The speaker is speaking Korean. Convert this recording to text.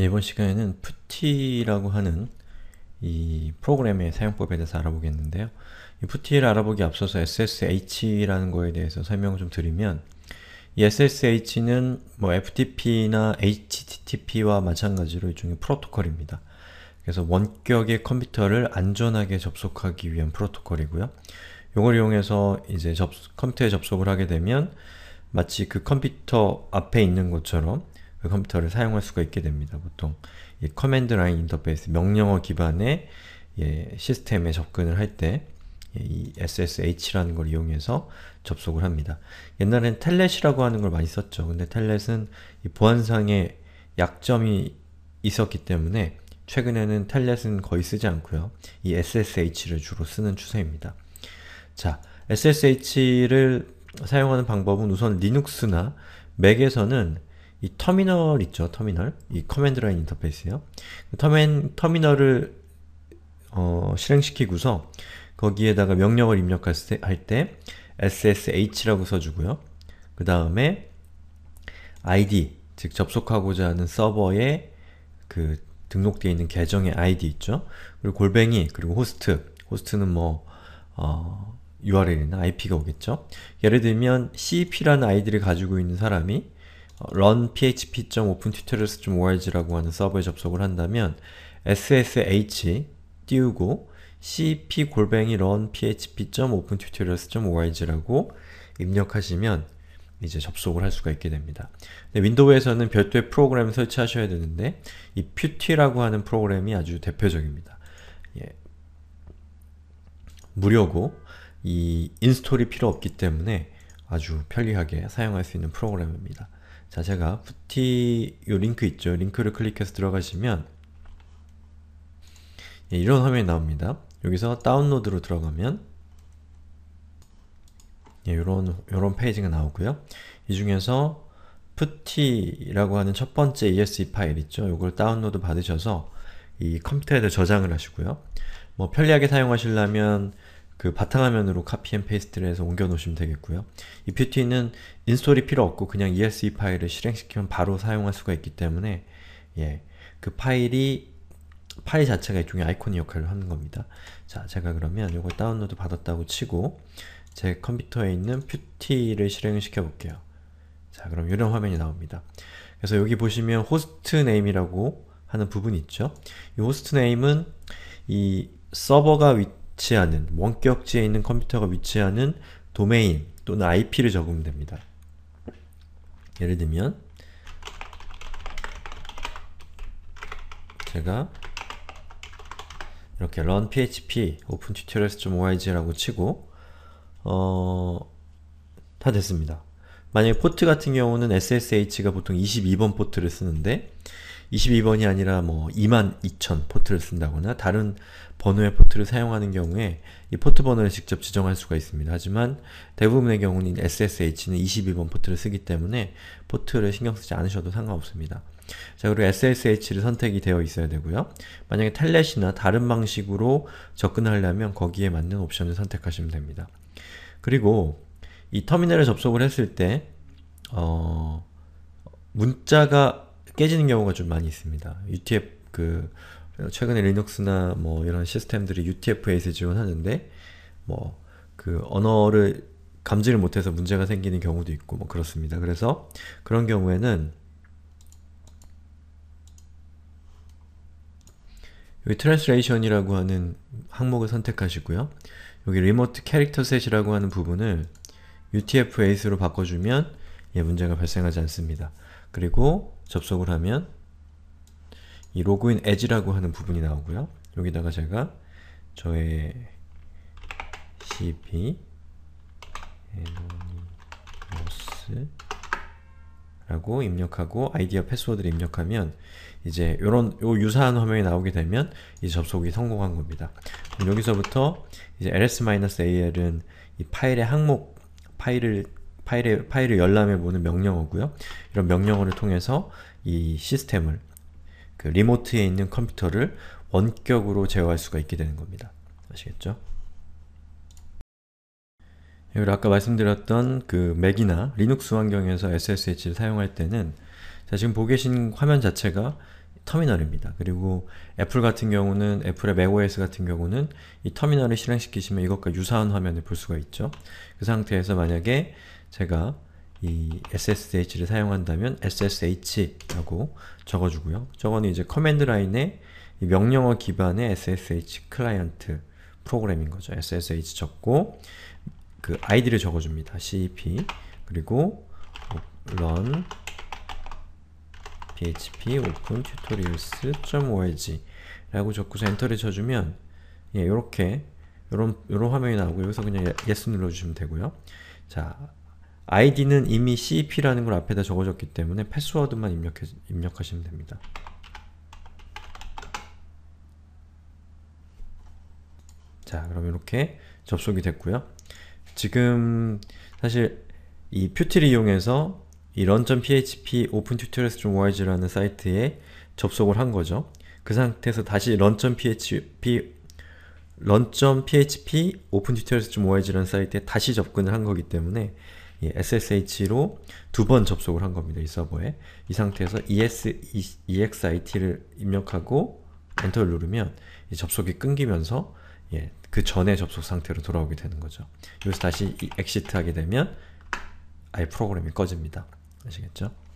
이번 시간에는 푸티라고 하는 이 프로그램의 사용법에 대해서 알아보겠는데요. 이 푸티를 알아보기 앞서서 SSH라는 거에 대해서 설명을 좀 드리면 이 SSH는 뭐 FTP나 HTTP와 마찬가지로 일종의 프로토콜입니다. 그래서 원격의 컴퓨터를 안전하게 접속하기 위한 프로토콜이고요. 이걸 이용해서 이제 접, 컴퓨터에 접속을 하게 되면 마치 그 컴퓨터 앞에 있는 것처럼 컴퓨터를 사용할 수가 있게 됩니다. 보통 커맨드 라인 인터페이스 명령어 기반의 예, 시스템에 접근을 할때 예, 이 SSH라는 걸 이용해서 접속을 합니다. 옛날엔 텔렛이라고 하는 걸 많이 썼죠. 근데 텔렛은 보안상의 약점이 있었기 때문에 최근에는 텔렛은 거의 쓰지 않고요. 이 SSH를 주로 쓰는 추세입니다. 자, SSH를 사용하는 방법은 우선 리눅스나 맥에서는 이 터미널 있죠, 터미널? 이 커맨드 라인 인터페이스요. 에 터멘, 터미널을 어, 실행시키고서 거기에다가 명령을 입력할 때, 할때 ssh라고 써주고요. 그 다음에 id, 즉 접속하고자 하는 서버에 그 등록되어 있는 계정의 id 있죠? 그리고 골뱅이, 그리고 호스트, 호스트는 뭐 어, URL이나 IP가 오겠죠? 예를 들면 cep라는 아이디를 가지고 있는 사람이 run php.opentutorials.org라고 하는 서버에 접속을 한다면 ssh 띄우고 cp 골뱅이 run php.opentutorials.org라고 입력하시면 이제 접속을 할 수가 있게 됩니다. 윈도우에서는 별도의 프로그램 을 설치하셔야 되는데 이 퓨티라고 하는 프로그램이 아주 대표적입니다. 예. 무료고 이 인스톨이 필요 없기 때문에 아주 편리하게 사용할 수 있는 프로그램입니다. 자 제가 푸티 요 링크 있죠? 링크를 클릭해서 들어가시면 예, 이런 화면이 나옵니다. 여기서 다운로드로 들어가면 예, 요런, 요런 페이지가 나오고요. 이 중에서 푸티라고 하는 첫 번째 ESC 파일 있죠? 요걸 다운로드 받으셔서 이컴퓨터에 저장을 하시고요. 뭐 편리하게 사용하시려면 그 바탕화면으로 카피 앤 페이스트를 해서 옮겨 놓으시면 되겠고요. 이 뷰티는 인스톨이 필요 없고 그냥 ELC e 파일을 실행시키면 바로 사용할 수가 있기 때문에 예, 그 파일이 파일 자체가 일종의 아이콘 역할을 하는 겁니다. 자, 제가 그러면 이걸 다운로드 받았다고 치고 제 컴퓨터에 있는 뷰티를 실행시켜 볼게요. 자, 그럼 이런 화면이 나옵니다. 그래서 여기 보시면 호스트 네임이라고 하는 부분이 있죠. 이 호스트 네임은 이 서버가 위, 위치하는 원격지에 있는 컴퓨터가 위치하는 도메인 또는 IP를 적으면 됩니다. 예를 들면 제가 이렇게 run php open tutorials.org라고 치고 어... 다 됐습니다. 만약에 포트 같은 경우는 ssh가 보통 22번 포트를 쓰는데 22번이 아니라 뭐 22,000 포트를 쓴다거나 다른 번호의 포트를 사용하는 경우에 이 포트 번호를 직접 지정할 수가 있습니다. 하지만 대부분의 경우는 SSH는 22번 포트를 쓰기 때문에 포트를 신경 쓰지 않으셔도 상관없습니다. 자 그리고 SSH를 선택이 되어 있어야 되고요. 만약에 텔넷이나 다른 방식으로 접근하려면 거기에 맞는 옵션을 선택하시면 됩니다. 그리고 이 터미널에 접속을 했을 때 어... 문자가 깨지는 경우가 좀 많이 있습니다. UTF 그 최근에 리눅스나 뭐 이런 시스템들이 UTF-8에 지원하는데 뭐 그 언어를 감지를 못해서 문제가 생기는 경우도 있고 뭐 그렇습니다. 그래서 그런 경우에는 여기 트랜스레이션이라고 하는 항목을 선택하시고요. 여기 리모트 캐릭터 셋이라고 하는 부분을 UTF-8로 바꿔주면 예, 문제가 발생하지 않습니다. 그리고 접속을 하면 이 로그인 엣지라고 하는 부분이 나오고요. 여기다가 제가 저의 cp anonymous 라고 입력하고 아이디와 패스워드를 입력하면 이제 요런 요 유사한 화면이 나오게 되면 이 접속이 성공한 겁니다. 여기서부터 이제 ls-al은 이 파일의 항목 파일을 파일에, 파일을 열람해보는 명령어고요. 이런 명령어를 통해서 이 시스템을 그 리모트에 있는 컴퓨터를 원격으로 제어할 수가 있게 되는 겁니다. 아시겠죠? 그리고 아까 말씀드렸던 그 맥이나 리눅스 환경에서 SSH를 사용할 때는 자, 지금 보고 계신 화면 자체가 터미널입니다. 그리고 애플 같은 경우는 애플의 macOS 같은 경우는 이 터미널을 실행시키시면 이것과 유사한 화면을 볼 수가 있죠. 그 상태에서 만약에 제가 이 ssh를 사용한다면 ssh라고 적어주고요. 저거는 이제 커맨드 라인에 명령어 기반의 ssh 클라이언트 프로그램인 거죠. ssh 적고 그 아이디를 적어줍니다. c p 그리고 run php open tutorials.org 라고 적고서 엔터를 쳐주면 예, 요렇게 요런, 요런 화면이 나오고 여기서 그냥 yes 예, 눌러주시면 되고요. 자, id는 이미 cep라는 걸 앞에다 적어줬기 때문에 패스워드만 입력해, 입력하시면 됩니다. 자, 그럼 이렇게 접속이 됐고요. 지금 사실 이퓨티 이용해서 이 run.php opentutorials.org라는 사이트에 접속을 한 거죠. 그 상태에서 다시 run.php run.php opentutorials.org라는 사이트에 다시 접근을 한 거기 때문에 예, SSH로 두 번 접속을 한 겁니다. 이 서버에. 이 상태에서 ES, EXIT를 e 입력하고 엔터를 누르면 접속이 끊기면서 예, 그 전에 접속 상태로 돌아오게 되는 거죠. 여기서 다시 엑시트 하게 되면 아예 프로그램이 꺼집니다. 아시겠죠?